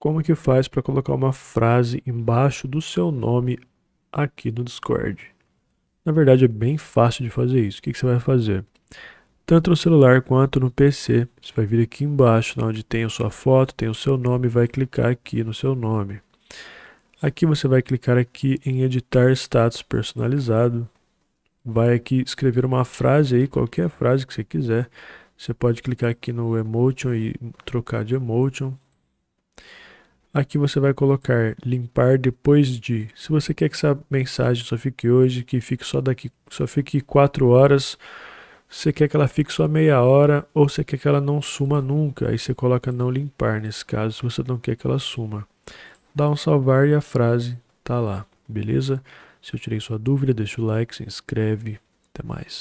como que faz para colocar uma frase embaixo do seu nome aqui no Discord. Na verdade, é bem fácil de fazer isso. O que, que você vai fazer? Tanto no celular quanto no PC, você vai vir aqui embaixo, onde tem a sua foto, tem o seu nome, vai clicar aqui no seu nome. Aqui você vai clicar aqui em editar status personalizado. Vai aqui escrever uma frase aí, qualquer frase que você quiser. Você pode clicar aqui no emotion e trocar de emotion. Aqui você vai colocar limpar depois de. Se você quer que essa mensagem só fique hoje, que fique só daqui, só fique 4 horas, você quer que ela fique só meia hora ou você quer que ela não suma nunca, aí você coloca não limpar nesse caso, se você não quer que ela suma. Dá um salvar e a frase tá lá, beleza? Se eu tirei sua dúvida, deixa o like, se inscreve, até mais.